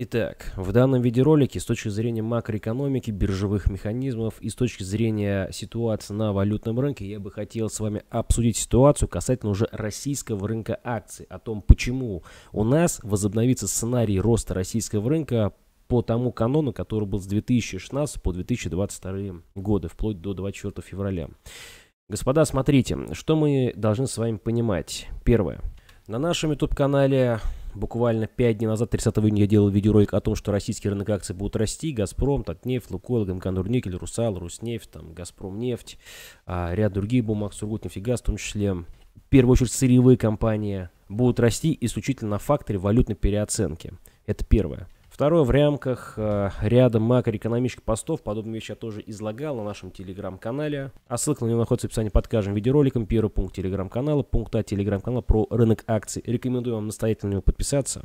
Итак, в данном видеоролике с точки зрения макроэкономики, биржевых механизмов и с точки зрения ситуации на валютном рынке я бы хотел с вами обсудить ситуацию касательно уже российского рынка акций, о том, почему у нас возобновится сценарий роста российского рынка по тому канону, который был с 2016 по 2022 годы, вплоть до 24 февраля. Господа, смотрите, что мы должны с вами понимать. Первое. На нашем YouTube-канале Буквально 5 дней назад, 30 июня, я делал видеоролик о том, что российские рынок акций будут расти. Газпром, Татнефть, Лукойл, Гамконур, Никель, Русал, Руснефть, там, Газпром, нефть, а, ряд других бумаг, сургут и газ в том числе. В первую очередь сырьевые компании будут расти исключительно на факторе валютной переоценки. Это первое. Второе, в рамках э, ряда макроэкономических постов, подобные вещи я тоже излагал на нашем телеграм-канале, а ссылка на него находится в описании под каждым видеороликом, первый пункт телеграм-канала, пункт А телеграм-канала про рынок акций. Рекомендую вам настоятельно подписаться.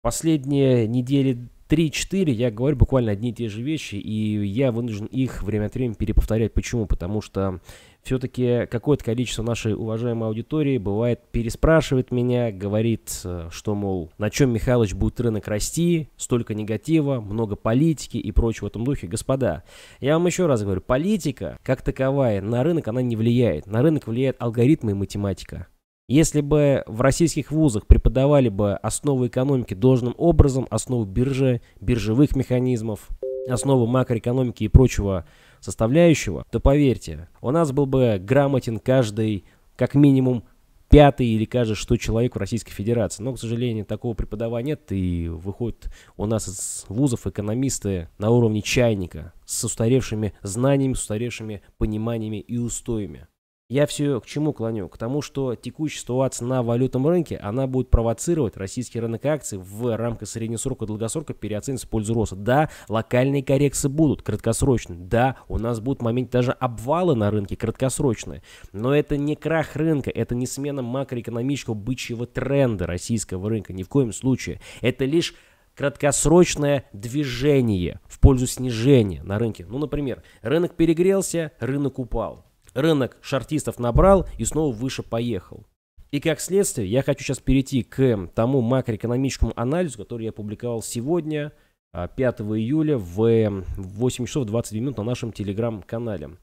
Последние недели 3-4 я говорю буквально одни и те же вещи, и я вынужден их время от времени переповторять. Почему? Потому что все-таки какое-то количество нашей уважаемой аудитории бывает переспрашивает меня, говорит, э, что, мол, на чем Михайлович будет рынок расти, столько негатива, много политики и прочего в этом духе. Господа, я вам еще раз говорю, политика как таковая на рынок она не влияет. На рынок влияет алгоритмы и математика. Если бы в российских вузах преподавали бы основы экономики должным образом, основы биржи, биржевых механизмов, основы макроэкономики и прочего составляющего, то поверьте, у нас был бы грамотен каждый, как минимум, пятый или каждый что человек в Российской Федерации. Но, к сожалению, такого преподавания нет, и выходят у нас из вузов экономисты на уровне чайника с устаревшими знаниями, с устаревшими пониманиями и устоями. Я все к чему клоню? К тому, что текущая ситуация на валютном рынке, она будет провоцировать российский рынок акций в рамках среднесрока и долгосрока переоценить в пользу роста. Да, локальные коррекции будут краткосрочные. Да, у нас будут в моменте даже обвалы на рынке краткосрочные. Но это не крах рынка, это не смена макроэкономического бычьего тренда российского рынка. Ни в коем случае. Это лишь краткосрочное движение в пользу снижения на рынке. Ну, например, рынок перегрелся, рынок упал рынок шартистов набрал и снова выше поехал. И как следствие, я хочу сейчас перейти к тому макроэкономическому анализу, который я опубликовал сегодня, 5 а, июля в 8 часов 20 минут на нашем телеграм-канале.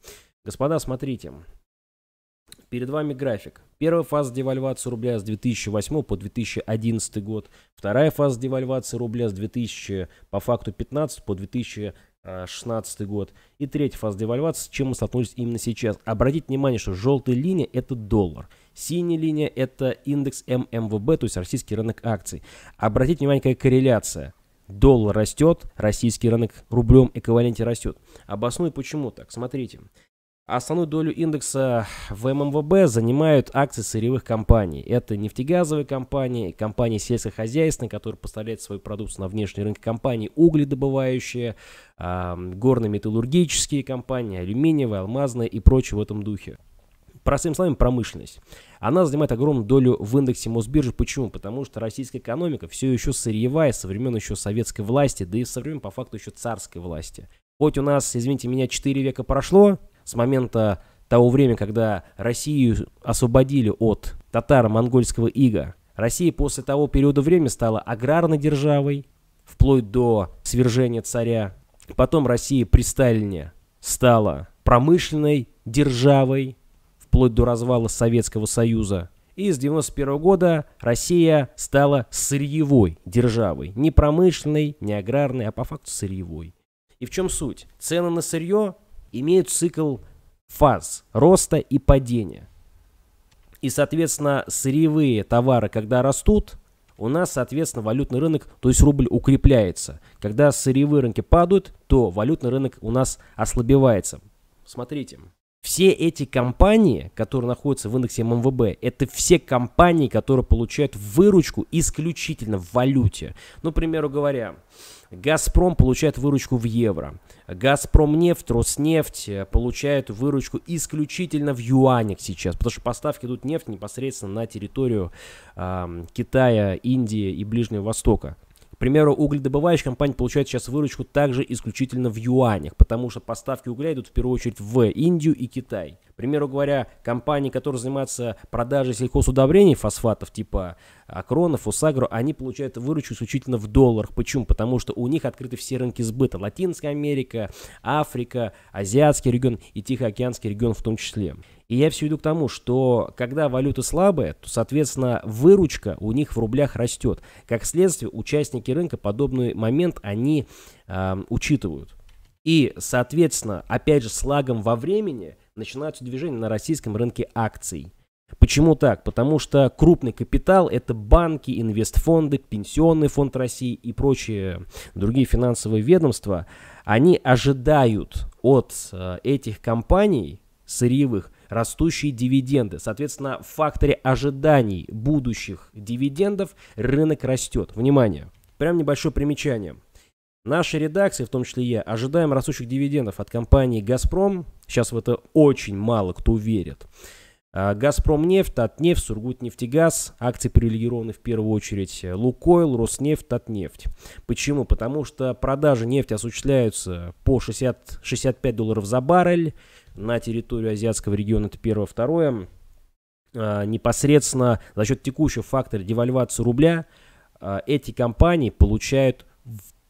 Господа, смотрите. Перед вами график. Первая фаза девальвации рубля с 2008 по 2011 год. Вторая фаза девальвации рубля с 2000 по факту 15 по 2000 2016 э, год. И третья фаза девальвации, с чем мы столкнулись именно сейчас. Обратите внимание, что желтая линия – это доллар. Синяя линия – это индекс ММВБ, то есть российский рынок акций. Обратите внимание, какая корреляция. Доллар растет, российский рынок рублем эквиваленте растет. Обосную почему так. Смотрите. Основную долю индекса в ММВБ занимают акции сырьевых компаний. Это нефтегазовые компании, компании сельскохозяйственные, которые поставляют свою продукцию на внешний рынок, компании угледобывающие, э, горно-металлургические компании, алюминиевые, алмазные и прочее в этом духе. Простыми словами, промышленность. Она занимает огромную долю в индексе Мосбиржи. Почему? Потому что российская экономика все еще сырьевая со времен еще советской власти, да и со времен по факту еще царской власти. Хоть у нас, извините меня, 4 века прошло, с момента того времени, когда Россию освободили от татаро-монгольского ига, Россия после того периода времени стала аграрной державой, вплоть до свержения царя. Потом Россия при Сталине стала промышленной державой, вплоть до развала Советского Союза. И с 1991 года Россия стала сырьевой державой. Не промышленной, не аграрной, а по факту сырьевой. И в чем суть? Цены на сырье имеют цикл фаз роста и падения. И, соответственно, сырьевые товары, когда растут, у нас, соответственно, валютный рынок, то есть рубль укрепляется. Когда сырьевые рынки падают, то валютный рынок у нас ослабевается. Смотрите. Все эти компании, которые находятся в индексе ММВБ, это все компании, которые получают выручку исключительно в валюте. Ну, к примеру говоря, Газпром получает выручку в евро. Газпромнефть, Роснефть получают выручку исключительно в юанях сейчас, потому что поставки идут нефть непосредственно на территорию э, Китая, Индии и Ближнего Востока. К примеру, угледобывающая компания получает сейчас выручку также исключительно в юанях, потому что поставки угля идут в первую очередь в Индию и Китай. К примеру говоря, компании, которые занимаются продажей сельхозудобрений, фосфатов типа Акронов, Усагро, они получают выручку исключительно в долларах. Почему? Потому что у них открыты все рынки сбыта. Латинская Америка, Африка, Азиатский регион и Тихоокеанский регион в том числе. И я все веду к тому, что когда валюта слабая, то, соответственно, выручка у них в рублях растет. Как следствие, участники рынка подобный момент они э, учитывают. И, соответственно, опять же, с лагом во времени начинаются движения на российском рынке акций. Почему так? Потому что крупный капитал – это банки, инвестфонды, пенсионный фонд России и прочие другие финансовые ведомства. Они ожидают от э, этих компаний сырьевых растущие дивиденды. Соответственно, в факторе ожиданий будущих дивидендов рынок растет. Внимание! Прям небольшое примечание. Наши редакции, в том числе я, ожидаем растущих дивидендов от компании «Газпром». Сейчас в это очень мало кто верит. А, Газпромнефть, Татнефть, Сургутнефтегаз, акции привилегированы в первую очередь, Лукойл, Роснефть, Татнефть. Почему? Потому что продажи нефти осуществляются по 60, 65 долларов за баррель на территорию азиатского региона, это первое. Второе, а, непосредственно за счет текущего фактора девальвации рубля а, эти компании получают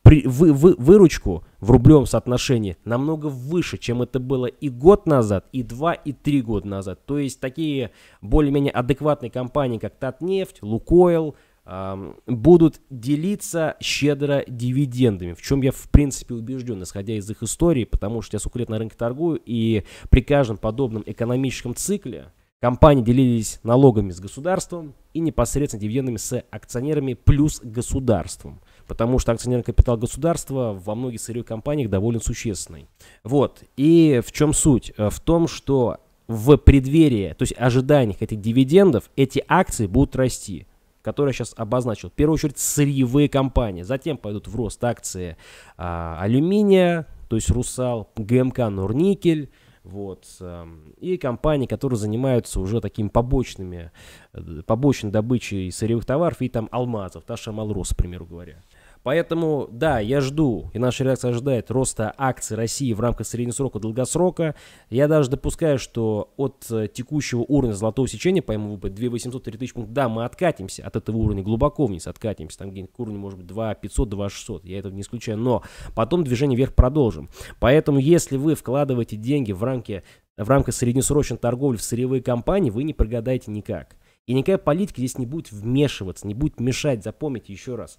при, вы, вы, выручку в рублевом соотношении намного выше, чем это было и год назад, и два, и три года назад. То есть такие более-менее адекватные компании, как Татнефть, Лукойл, э, будут делиться щедро дивидендами, в чем я в принципе убежден, исходя из их истории, потому что я сколько лет на рынке торгую, и при каждом подобном экономическом цикле Компании делились налогами с государством и непосредственно дивидендами с акционерами плюс государством потому что акционерный капитал государства во многих сырьевых компаниях довольно существенный. Вот. И в чем суть? Э, в том, что в преддверии, то есть ожиданиях этих дивидендов, эти акции будут расти которые я сейчас обозначил. В первую очередь сырьевые компании. Затем пойдут в рост акции а, алюминия, то есть «Русал», ГМК Норникель, вот. Эм, и компании, которые занимаются уже такими побочными, э, побочной добычей сырьевых товаров и там алмазов, та Малрос, к примеру говоря. Поэтому, да, я жду, и наша реакция ожидает роста акций России в рамках среднесрока долгосрока. Я даже допускаю, что от э, текущего уровня золотого сечения, по моему выбору, 2800-3000 пунктов, да, мы откатимся от этого уровня, глубоко вниз откатимся, там где-нибудь к уровню, может быть, 2500-2600, я этого не исключаю, но потом движение вверх продолжим. Поэтому, если вы вкладываете деньги в рамки в рамках среднесрочной торговли в сырьевые компании, вы не прогадаете никак. И никакая политика здесь не будет вмешиваться, не будет мешать, запомните еще раз.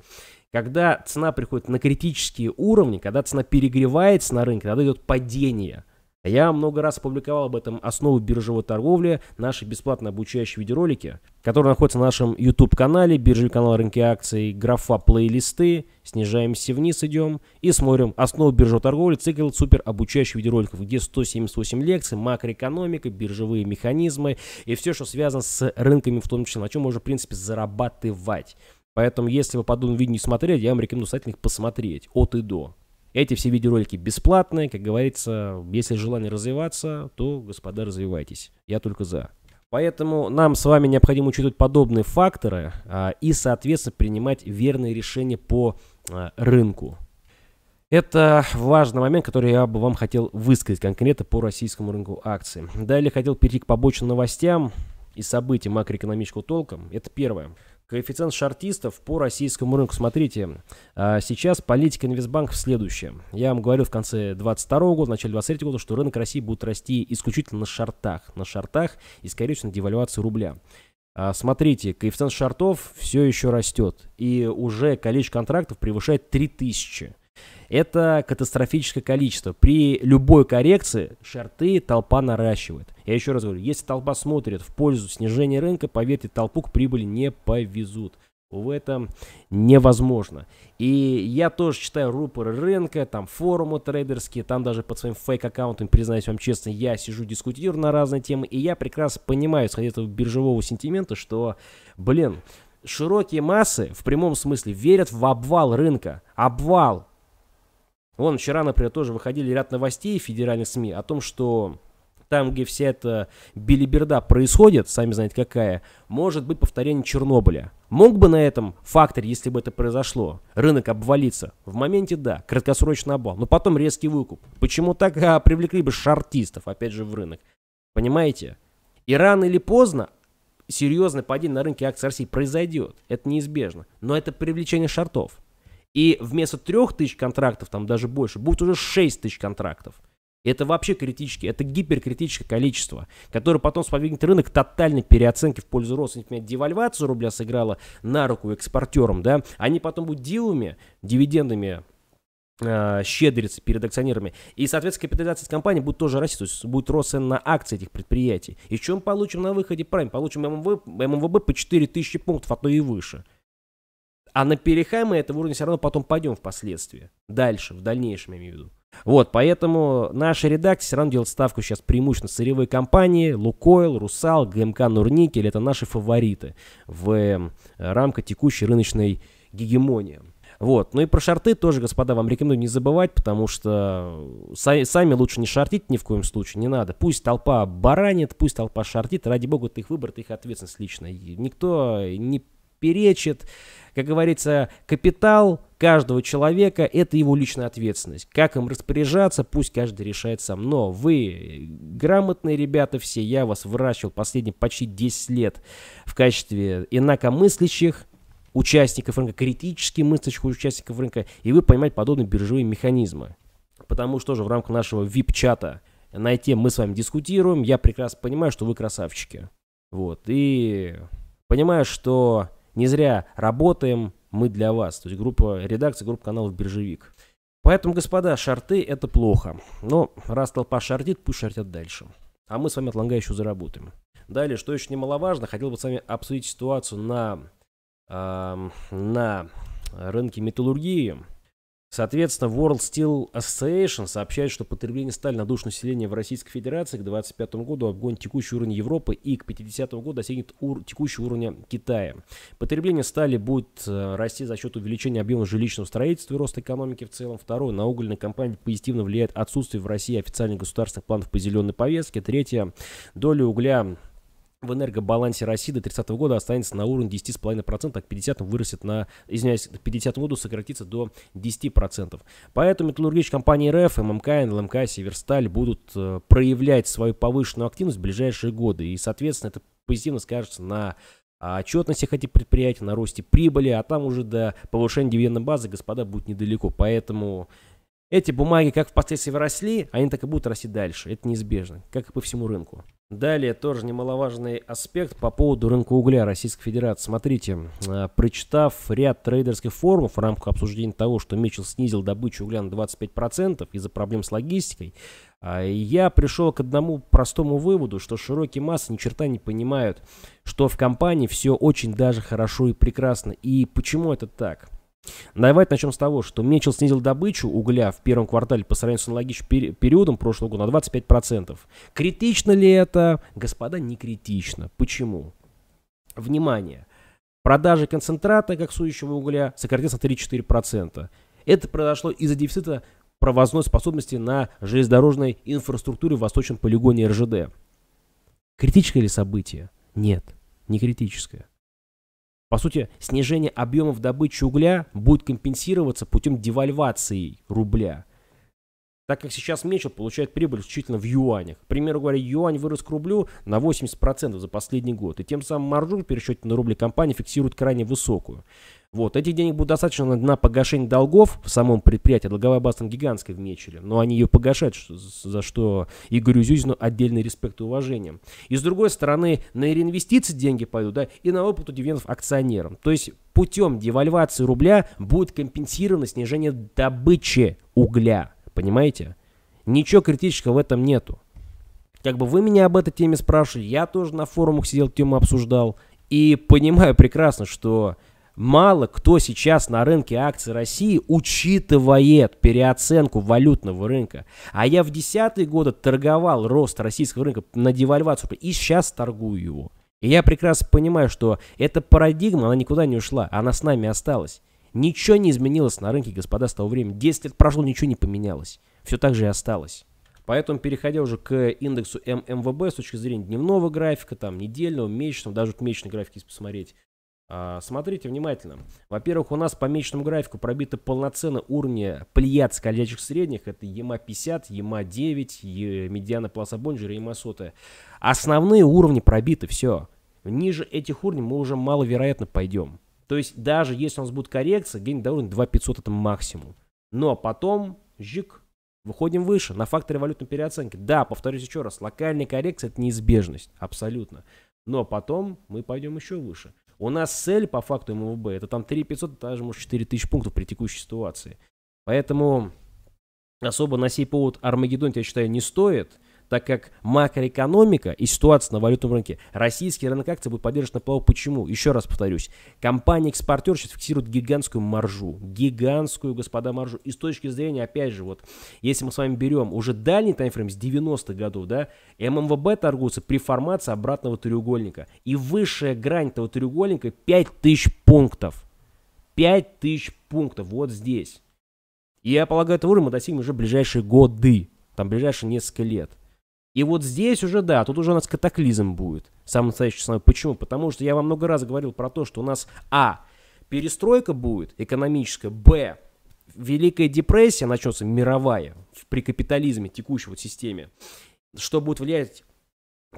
Когда цена приходит на критические уровни, когда цена перегревается на рынке, тогда идет падение – я много раз публиковал об этом основы биржевой торговли, наши бесплатно обучающие видеоролики, которые находятся на нашем YouTube-канале, биржевый канал рынки акций, графа плейлисты, снижаемся вниз идем и смотрим основы биржевой торговли, цикл супер обучающих видеороликов, где 178 лекций, макроэкономика, биржевые механизмы и все, что связано с рынками в том числе, на чем можно в принципе зарабатывать. Поэтому, если вы подобное видео не смотрели, я вам рекомендую обязательно их посмотреть от и до. Эти все видеоролики бесплатные, как говорится, если желание развиваться, то, господа, развивайтесь. Я только за. Поэтому нам с вами необходимо учитывать подобные факторы а, и, соответственно, принимать верные решения по а, рынку. Это важный момент, который я бы вам хотел высказать конкретно по российскому рынку акций. Далее хотел перейти к побочным новостям и событиям макроэкономического толка. Это первое. Коэффициент шартистов по российскому рынку. Смотрите, а, сейчас политика инвестбанков следующая. Я вам говорил в конце 2022 года, в начале 2023 года, что рынок России будет расти исключительно на шартах. На шартах и, скорее всего, на девальвации рубля. А, смотрите, коэффициент шартов все еще растет. И уже количество контрактов превышает 3000. Это катастрофическое количество. При любой коррекции шарты толпа наращивает. Я еще раз говорю, если толпа смотрит в пользу снижения рынка, поверьте, толпу к прибыли не повезут. В этом невозможно. И я тоже читаю рупоры рынка, там форумы трейдерские, там даже под своим фейк-аккаунтом, признаюсь вам честно, я сижу, дискутирую на разные темы, и я прекрасно понимаю, исходя из этого биржевого сентимента, что, блин, широкие массы в прямом смысле верят в обвал рынка. Обвал Вон, вчера, например, тоже выходили ряд новостей в федеральных СМИ о том, что там, где вся эта билиберда происходит, сами знаете какая, может быть повторение Чернобыля. Мог бы на этом факторе, если бы это произошло, рынок обвалиться? В моменте да, краткосрочный обвал, но потом резкий выкуп. Почему так а, привлекли бы шартистов, опять же, в рынок? Понимаете? И рано или поздно серьезное падение на рынке акций России произойдет. Это неизбежно. Но это привлечение шартов. И вместо 3000 контрактов, там даже больше, будет уже 6000 контрактов. это вообще критически, это гиперкритическое количество, которое потом сподвигнет рынок тотальной переоценки в пользу роста. родственников. Девальвация рубля сыграла на руку экспортерам, да, они потом будут дилами, дивидендами э, щедриться перед акционерами. И, соответственно, капитализация компании будет тоже расти, то есть будет рост цен на акции этих предприятий. И что мы получим на выходе? Правильно, получим ММВ, ММВБ по 4000 пунктов, а то и выше. А на перехай мы этого уровня все равно потом пойдем впоследствии. Дальше, в дальнейшем, я имею в виду. Вот, поэтому наша редакция все равно делает ставку сейчас преимущественно сырьевые компании, Лукойл, Русал, ГМК, Нурникель. Это наши фавориты в э, рамках текущей рыночной гегемонии. Вот. Ну и про шорты тоже, господа, вам рекомендую не забывать, потому что э, сами, сами лучше не шортить ни в коем случае, не надо. Пусть толпа баранит, пусть толпа шортит, ради бога, это их выбор, это их ответственность личная. Никто не перечит. Как говорится, капитал каждого человека – это его личная ответственность. Как им распоряжаться, пусть каждый решает сам. Но вы грамотные ребята все, я вас выращивал последние почти 10 лет в качестве инакомыслящих, участников рынка, критически мыслящих участников рынка, и вы понимаете подобные биржевые механизмы. Потому что же в рамках нашего VIP-чата на эти мы с вами дискутируем, я прекрасно понимаю, что вы красавчики. Вот, и понимаю, что не зря работаем мы для вас. То есть группа, редакции, группа каналов «Биржевик». Поэтому, господа, шарты – это плохо. Но раз толпа шартит, пусть шартят дальше. А мы с вами от лонга еще заработаем. Далее, что еще немаловажно, хотел бы с вами обсудить ситуацию на, э, на рынке металлургии. Соответственно, World Steel Association сообщает, что потребление стали на душу населения в Российской Федерации к 2025 году обгонит текущий уровень Европы и к 50 году достигнет ур- текущего уровня Китая. Потребление стали будет э, расти за счет увеличения объема жилищного строительства и роста экономики в целом. Второе, на угольные компании позитивно влияет отсутствие в России официальных государственных планов по зеленой повестке. Третье, доля угля в энергобалансе России до 30 года останется на уровне 10,5%, а к 50 вырастет на, извиняюсь, к 50 году сократится до 10%. Поэтому металлургические компании РФ, ММК, НЛМК, Северсталь будут э, проявлять свою повышенную активность в ближайшие годы. И, соответственно, это позитивно скажется на а, отчетности этих предприятий, на росте прибыли, а там уже до повышения дивидендной базы, господа, будет недалеко. Поэтому эти бумаги как впоследствии росли, они так и будут расти дальше. Это неизбежно, как и по всему рынку. Далее тоже немаловажный аспект по поводу рынка угля Российской Федерации. Смотрите, э, прочитав ряд трейдерских форумов в рамках обсуждения того, что Мичел снизил добычу угля на 25% из-за проблем с логистикой, э, я пришел к одному простому выводу, что широкие массы ни черта не понимают, что в компании все очень даже хорошо и прекрасно. И почему это так? Давайте начнем с того, что Мечел снизил добычу угля в первом квартале по сравнению с аналогичным периодом прошлого года на 25%. Критично ли это? Господа, не критично. Почему? Внимание! Продажи концентрата коксующего угля сократились на 3-4%. Это произошло из-за дефицита провозной способности на железнодорожной инфраструктуре в восточном полигоне РЖД. Критическое ли событие? Нет, не критическое. По сути, снижение объемов добычи угля будет компенсироваться путем девальвации рубля так как сейчас Мечел получает прибыль исключительно в юанях. К примеру говоря, юань вырос к рублю на 80% за последний год, и тем самым маржу в пересчете на рубли компании фиксирует крайне высокую. Вот, этих денег будет достаточно на погашение долгов в самом предприятии. Долговая база там гигантская в Мечеле, но они ее погашают, за что Игорю Зюзину отдельный респект и уважение. И с другой стороны, на реинвестиции деньги пойдут, да, и на выплату дивидендов акционерам. То есть путем девальвации рубля будет компенсировано снижение добычи угля. Понимаете? Ничего критического в этом нету. Как бы вы меня об этой теме спрашивали, я тоже на форумах сидел, тему обсуждал. И понимаю прекрасно, что мало кто сейчас на рынке акций России учитывает переоценку валютного рынка. А я в десятые годы торговал рост российского рынка на девальвацию и сейчас торгую его. И я прекрасно понимаю, что эта парадигма, она никуда не ушла, она с нами осталась. Ничего не изменилось на рынке, господа, с того времени. 10 лет прошло, ничего не поменялось. Все так же и осталось. Поэтому, переходя уже к индексу ММВБ с точки зрения дневного графика, там, недельного, месячного, даже вот месячный график, если посмотреть, а, Смотрите внимательно. Во-первых, у нас по месячному графику пробиты полноценно уровни плеяд скользящих средних. Это ЕМА-50, ЕМА-9, медиана Пласа Бонджера, ЕМА-100. Основные уровни пробиты, все. Ниже этих уровней мы уже маловероятно пойдем. То есть даже если у нас будет коррекция, где-нибудь до уровня 2500 это максимум. но потом, жик, выходим выше, на факторе валютной переоценки. Да, повторюсь еще раз, локальная коррекция это неизбежность, абсолютно. Но потом мы пойдем еще выше. У нас цель по факту МВБ это там 3500, даже может 4000 пунктов при текущей ситуации. Поэтому особо на сей повод Армагеддон, я считаю, не стоит так как макроэкономика и ситуация на валютном рынке, российский рынок акций будет поддержан на плаву. Почему? Еще раз повторюсь, компания-экспортер сейчас фиксирует гигантскую маржу, гигантскую, господа, маржу. И с точки зрения, опять же, вот, если мы с вами берем уже дальний таймфрейм с 90-х годов, да, ММВБ торгуется при формации обратного треугольника. И высшая грань этого треугольника 5000 пунктов. 5000 пунктов вот здесь. И я полагаю, этот уровень мы достигнем уже ближайшие годы, там ближайшие несколько лет. И вот здесь уже, да, тут уже у нас катаклизм будет. Самый настоящий самый. Почему? Потому что я вам много раз говорил про то, что у нас, а, перестройка будет экономическая, б, Великая депрессия начнется, мировая, при капитализме, текущей вот системе, что будет влиять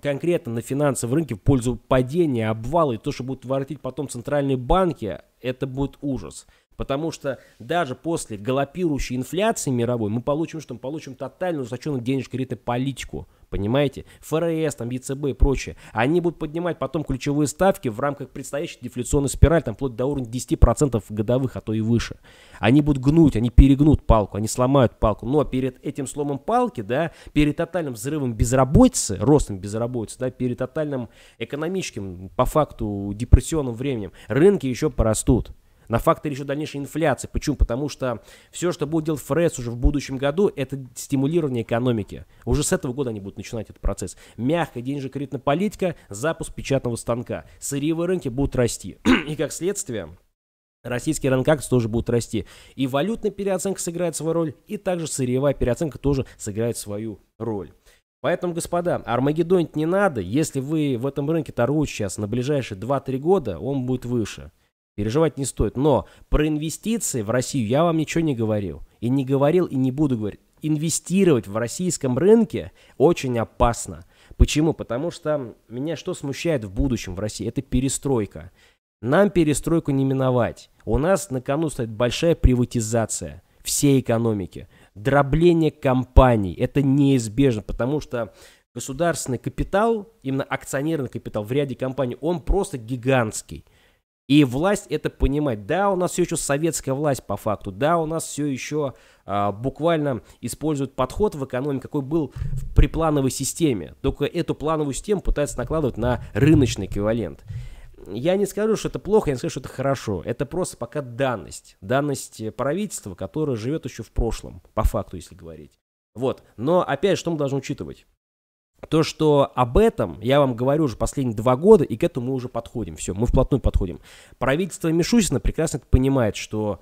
конкретно на финансовые рынки в пользу падения, обвала и то, что будут воротить потом центральные банки, это будет ужас. Потому что даже после галопирующей инфляции мировой мы получим что? Мы получим тотальную ужесточенную денежно-кредитную политику. Понимаете? ФРС, там, ЕЦБ и прочее. Они будут поднимать потом ключевые ставки в рамках предстоящей дефляционной спирали, там, вплоть до уровня 10% годовых, а то и выше. Они будут гнуть, они перегнут палку, они сломают палку. Но перед этим сломом палки, да, перед тотальным взрывом безработицы, ростом безработицы, да, перед тотальным экономическим, по факту, депрессионным временем, рынки еще порастут на факторе еще дальнейшей инфляции. Почему? Потому что все, что будет делать ФРС уже в будущем году, это стимулирование экономики. Уже с этого года они будут начинать этот процесс. Мягкая денежно-кредитная политика, запуск печатного станка. Сырьевые рынки будут расти. И как следствие, Российские рынок акций тоже будут расти. И валютная переоценка сыграет свою роль, и также сырьевая переоценка тоже сыграет свою роль. Поэтому, господа, Армагеддонить не надо. Если вы в этом рынке торгуете сейчас на ближайшие 2-3 года, он будет выше. Переживать не стоит. Но про инвестиции в Россию я вам ничего не говорил. И не говорил, и не буду говорить. Инвестировать в российском рынке очень опасно. Почему? Потому что меня что смущает в будущем в России? Это перестройка. Нам перестройку не миновать. У нас на кону стоит большая приватизация всей экономики. Дробление компаний. Это неизбежно, потому что государственный капитал, именно акционерный капитал в ряде компаний, он просто гигантский. И власть это понимать. Да, у нас все еще советская власть по факту. Да, у нас все еще а, буквально используют подход в экономике, какой был в, при плановой системе. Только эту плановую систему пытаются накладывать на рыночный эквивалент. Я не скажу, что это плохо, я не скажу, что это хорошо. Это просто пока данность. Данность э, правительства, которое живет еще в прошлом, по факту, если говорить. Вот. Но опять, что мы должны учитывать? то, что об этом я вам говорю уже последние два года, и к этому мы уже подходим. Все, мы вплотную подходим. Правительство Мишусина прекрасно это понимает, что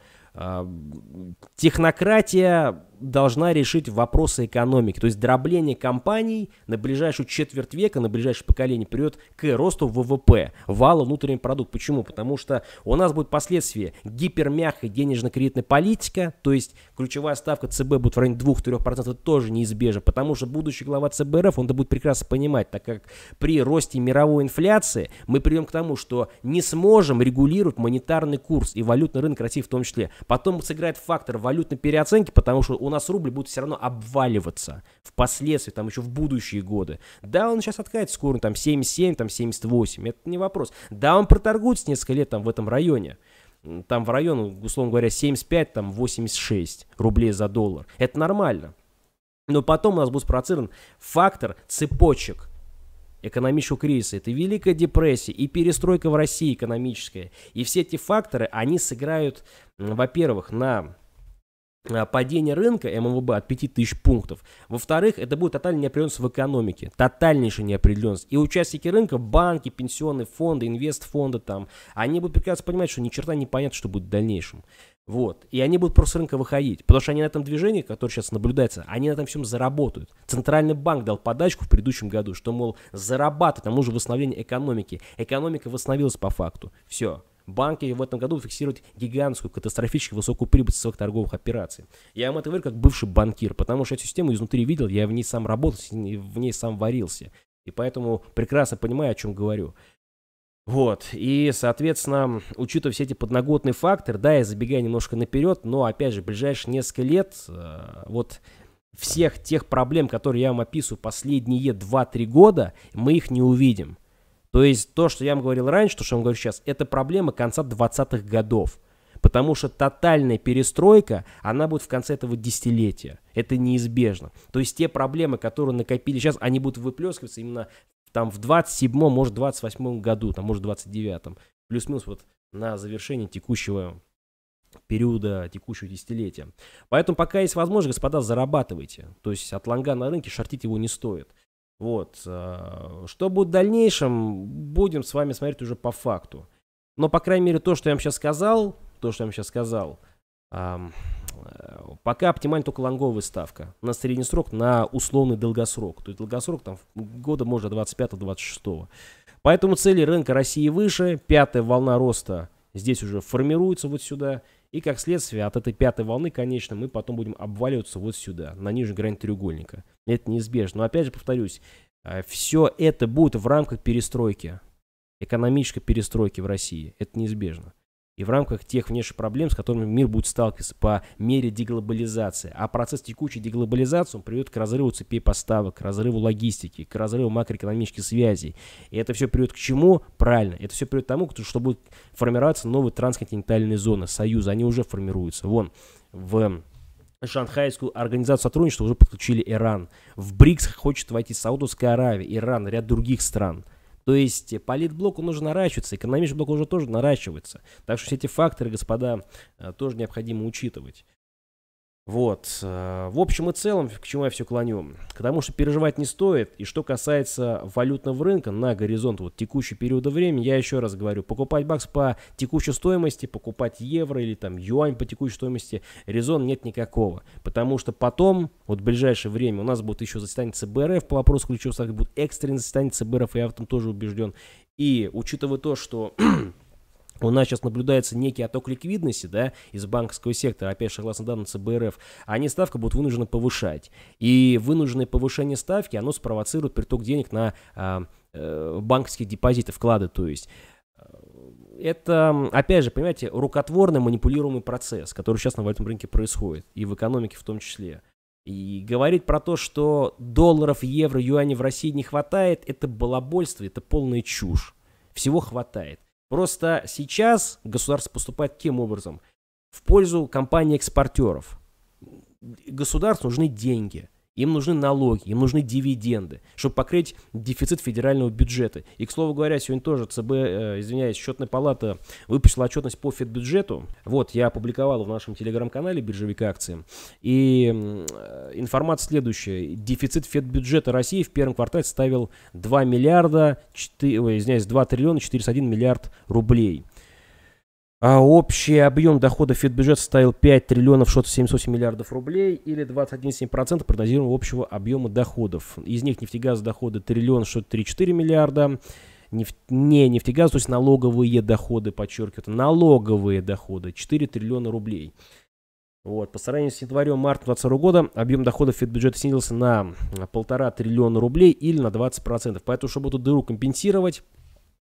Технократия должна решить вопросы экономики. То есть дробление компаний на ближайшую четверть века, на ближайшее поколение придет к росту ВВП, вала внутренний продукт. Почему? Потому что у нас будет последствия гипермягкая денежно-кредитная политика, то есть ключевая ставка ЦБ будет в районе 2-3%, это тоже неизбежно, потому что будущий глава ЦБ он это будет прекрасно понимать, так как при росте мировой инфляции мы придем к тому, что не сможем регулировать монетарный курс и валютный рынок России в том числе. Потом сыграет фактор валютной переоценки, потому что у нас рубль будет все равно обваливаться впоследствии, там еще в будущие годы. Да, он сейчас откатится скоро, там 77, там 78, это не вопрос. Да, он проторгуется несколько лет там в этом районе там в район, условно говоря, 75, там 86 рублей за доллар. Это нормально. Но потом у нас будет спровоцирован фактор цепочек экономического кризиса, это Великая депрессия и перестройка в России экономическая. И все эти факторы, они сыграют, во-первых, на а, падение рынка ММВБ от 5000 пунктов. Во-вторых, это будет тотальная неопределенность в экономике, тотальнейшая неопределенность. И участники рынка, банки, пенсионные фонды, инвестфонды там, они будут прекрасно понимать, что ни черта не понятно, что будет в дальнейшем. Вот. И они будут просто с рынка выходить. Потому что они на этом движении, которое сейчас наблюдается, они на этом всем заработают. Центральный банк дал подачку в предыдущем году, что, мол, зарабатывать, там нужно восстановление экономики. Экономика восстановилась по факту. Все. Банки в этом году фиксируют гигантскую, катастрофически высокую прибыль своих торговых операций. Я вам это говорю как бывший банкир, потому что эту систему изнутри видел, я в ней сам работал, в ней сам варился. И поэтому прекрасно понимаю, о чем говорю. Вот, и, соответственно, учитывая все эти подноготные факторы, да, я забегаю немножко наперед, но, опять же, ближайшие несколько лет, э, вот всех тех проблем, которые я вам описываю последние 2-3 года, мы их не увидим. То есть то, что я вам говорил раньше, то, что я вам говорю сейчас, это проблема конца 20-х годов. Потому что тотальная перестройка, она будет в конце этого десятилетия. Это неизбежно. То есть те проблемы, которые накопили сейчас, они будут выплескиваться именно там в 27 может, 28 году, там, может, 29 плюс-минус вот на завершение текущего периода текущего десятилетия. Поэтому пока есть возможность, господа, зарабатывайте. То есть от лонга на рынке шортить его не стоит. Вот. Э, что будет в дальнейшем, будем с вами смотреть уже по факту. Но, по крайней мере, то, что я вам сейчас сказал, то, что я вам сейчас сказал, э, Пока оптимальна только лонговая ставка на средний срок, на условный долгосрок. То есть долгосрок там года можно 25-26. Поэтому цели рынка России выше, пятая волна роста здесь уже формируется вот сюда. И как следствие от этой пятой волны, конечно, мы потом будем обваливаться вот сюда, на нижнюю грань треугольника. Это неизбежно. Но опять же повторюсь, э, все это будет в рамках перестройки, экономической перестройки в России. Это неизбежно и в рамках тех внешних проблем, с которыми мир будет сталкиваться по мере деглобализации. А процесс текущей деглобализации он приведет к разрыву цепей поставок, к разрыву логистики, к разрыву макроэкономических связей. И это все приведет к чему? Правильно. Это все приведет к тому, что будут формироваться новые трансконтинентальные зоны, союзы. Они уже формируются. Вон, в Шанхайскую организацию сотрудничества уже подключили Иран. В БРИКС хочет войти Саудовская Аравия, Иран, ряд других стран – то есть политблок, он уже наращивается, экономический блок уже тоже наращивается. Так что все эти факторы, господа, э, тоже необходимо учитывать. Вот. Э, в общем и целом, к чему я все клоню? К тому, что переживать не стоит. И что касается валютного рынка на горизонт вот текущего периода времени, я еще раз говорю, покупать бакс по текущей стоимости, покупать евро или там юань по текущей стоимости, резон нет никакого. Потому что потом, вот в ближайшее время, у нас будет еще заседание ЦБРФ по вопросу ключевых ставок, будет экстренное заседание ЦБРФ, я в этом тоже убежден. И учитывая то, что у нас сейчас наблюдается некий отток ликвидности да, из банковского сектора, опять же, согласно данным ЦБРФ, они ставку будут вынуждены повышать. И вынужденное повышение ставки, оно спровоцирует приток денег на э, э, банковские депозиты, вклады, то есть э, это, опять же, понимаете, рукотворный манипулируемый процесс, который сейчас на валютном рынке происходит, и в экономике в том числе. И говорить про то, что долларов, евро, юаней в России не хватает, это балабольство, это полная чушь. Всего хватает. Просто сейчас государство поступает тем образом. В пользу компаний-экспортеров. Государству нужны деньги – им нужны налоги, им нужны дивиденды, чтобы покрыть дефицит федерального бюджета. И, к слову говоря, сегодня тоже ЦБ, э, извиняюсь, счетная палата выпустила отчетность по федбюджету. Вот, я опубликовал в нашем телеграм-канале «Биржевик акции». И э, информация следующая. Дефицит федбюджета России в первом квартале составил 2 миллиарда, 4, ой, извиняюсь, 2 триллиона 401 миллиард рублей. А общий объем дохода федбюджета составил 5 триллионов 678 миллиардов рублей или 21,7% прогнозируемого общего объема доходов. Из них нефтегаз доходы триллион 634 миллиарда, нефть, не нефтегаз, то есть налоговые доходы, подчеркивают, налоговые доходы 4 триллиона рублей. Вот, по сравнению с январем-мартом 2022 года объем доходов федбюджета снизился на 1,5 триллиона рублей или на 20%. Поэтому, чтобы эту дыру компенсировать,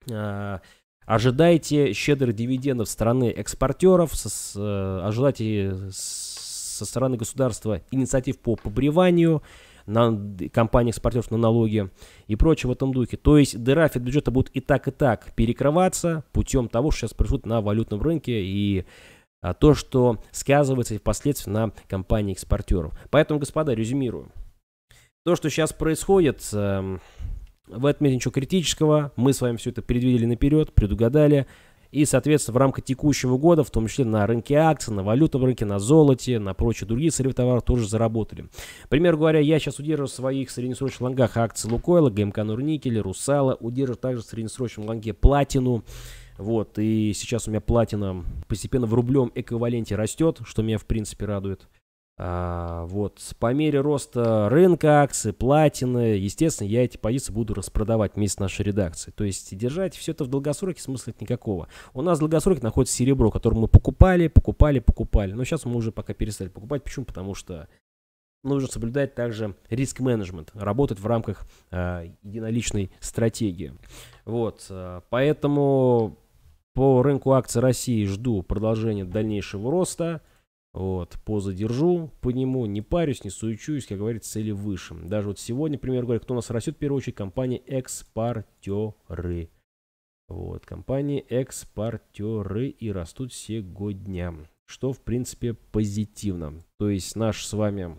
а, Ожидайте щедрых дивидендов стороны экспортеров, с, э, ожидайте со стороны государства инициатив по побриванию на компании экспортеров на налоги и прочее в этом духе. То есть дыра бюджета будет и так, и так перекрываться путем того, что сейчас происходит на валютном рынке и а, то, что сказывается впоследствии на компании экспортеров. Поэтому, господа, резюмирую. То, что сейчас происходит, эм, в этом нет ничего критического. Мы с вами все это предвидели наперед, предугадали. И, соответственно, в рамках текущего года, в том числе на рынке акций, на валютном рынке, на золоте, на прочие другие сырьевые товары тоже заработали. К примеру говоря, я сейчас удерживаю в своих среднесрочных лонгах акции Лукойла, ГМК Нурникель, Русала. Удерживаю также в среднесрочном лонге Платину. Вот, и сейчас у меня платина постепенно в рублем эквиваленте растет, что меня, в принципе, радует. А, вот, по мере роста рынка акций, платины, естественно, я эти позиции буду распродавать вместе с нашей редакцией. То есть держать все это в долгосроке смысла нет никакого. У нас в долгосроке находится серебро, которое мы покупали, покупали, покупали. Но сейчас мы уже пока перестали покупать. Почему? Потому что нужно соблюдать также риск-менеджмент, работать в рамках э, единоличной стратегии. Вот, э, поэтому по рынку акций России жду продолжения дальнейшего роста. Вот, позу держу по нему, не парюсь, не суечусь, как говорится, цели выше. Даже вот сегодня, например, говорю, кто у нас растет в первую очередь, компании экспортеры. Вот, компании экспортеры и растут сегодня, что, в принципе, позитивно. То есть наш с вами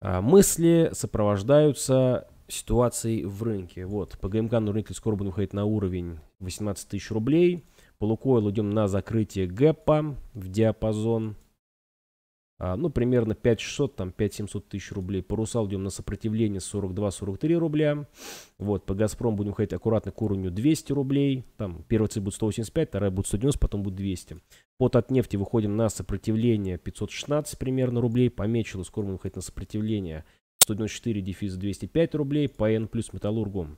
а, мысли сопровождаются ситуацией в рынке. Вот, по ГМК на рынке скоро будем выходить на уровень 18 тысяч рублей – Полукоил Лукойлу идем на закрытие гэпа в диапазон. А, ну, примерно 5600, там 5700 тысяч рублей. По Русал идем на сопротивление 42-43 рубля. Вот, по Газпром будем ходить аккуратно к уровню 200 рублей. Там первая цель будет 185, вторая будет 190, потом будет 200. от нефти выходим на сопротивление 516 примерно рублей. По Мечелу скоро будем ходить на сопротивление 194, дефис 205 рублей. По N плюс Металлургу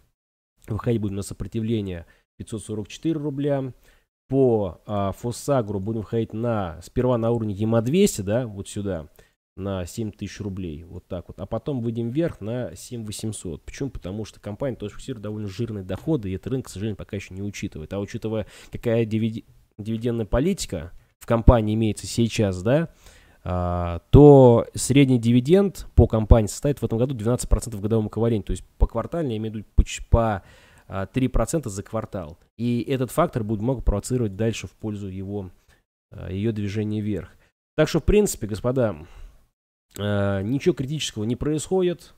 выходить будем на сопротивление 544 рубля по а, Фосагру будем ходить на, сперва на уровне ЕМА-200, да, вот сюда, на 7000 рублей, вот так вот, а потом выйдем вверх на 7-800. Почему? Потому что компания тоже фиксирует довольно жирные доходы, и этот рынок, к сожалению, пока еще не учитывает. А учитывая, какая дивиди... дивидендная политика в компании имеется сейчас, да, а, то средний дивиденд по компании составит в этом году 12% в годовом эквиваленте, то есть по квартально, я имею в виду по, по 3% а, за квартал. И этот фактор будет много провоцировать дальше в пользу его, а, ее движения вверх. Так что, в принципе, господа, а, ничего критического не происходит,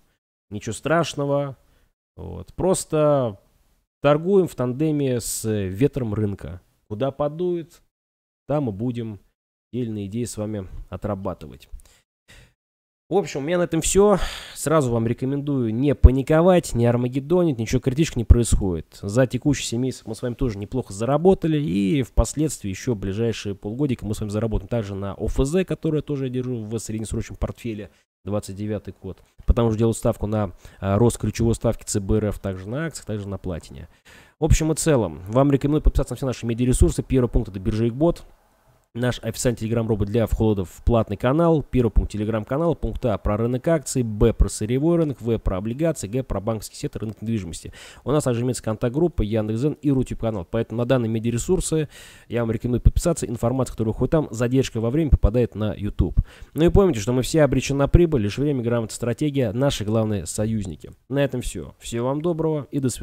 ничего страшного. Вот. Просто торгуем в тандеме с ветром рынка. Куда подует, там мы будем дельные идеи с вами отрабатывать. В общем, у меня на этом все. Сразу вам рекомендую не паниковать, не армагеддонить, ничего критически не происходит. За текущий семейство мы с вами тоже неплохо заработали, и впоследствии еще ближайшие полгодика мы с вами заработаем также на ОФЗ, которое тоже я держу в среднесрочном портфеле. 29 год. Потому что делаю ставку на э, рост ключевой ставки ЦБРФ, также на акциях, также на платине. В общем и целом, вам рекомендую подписаться на все наши медиаресурсы. Первый пункт это биржа Икбот. Наш официальный телеграм-робот для входа в платный канал. Первый пункт телеграм-канала. Пункт А про рынок акций. Б про сырьевой рынок. В про облигации. Г про банковский сектор рынок недвижимости. У нас также имеется контакт-группа, Яндекс.Зен и Рутюб-канал. Поэтому на данные медиаресурсы я вам рекомендую подписаться. Информация, которая уходит там, задержка во время попадает на YouTube. Ну и помните, что мы все обречены на прибыль. Лишь время, грамотная стратегия. Наши главные союзники. На этом все. Всего вам доброго и до свидания.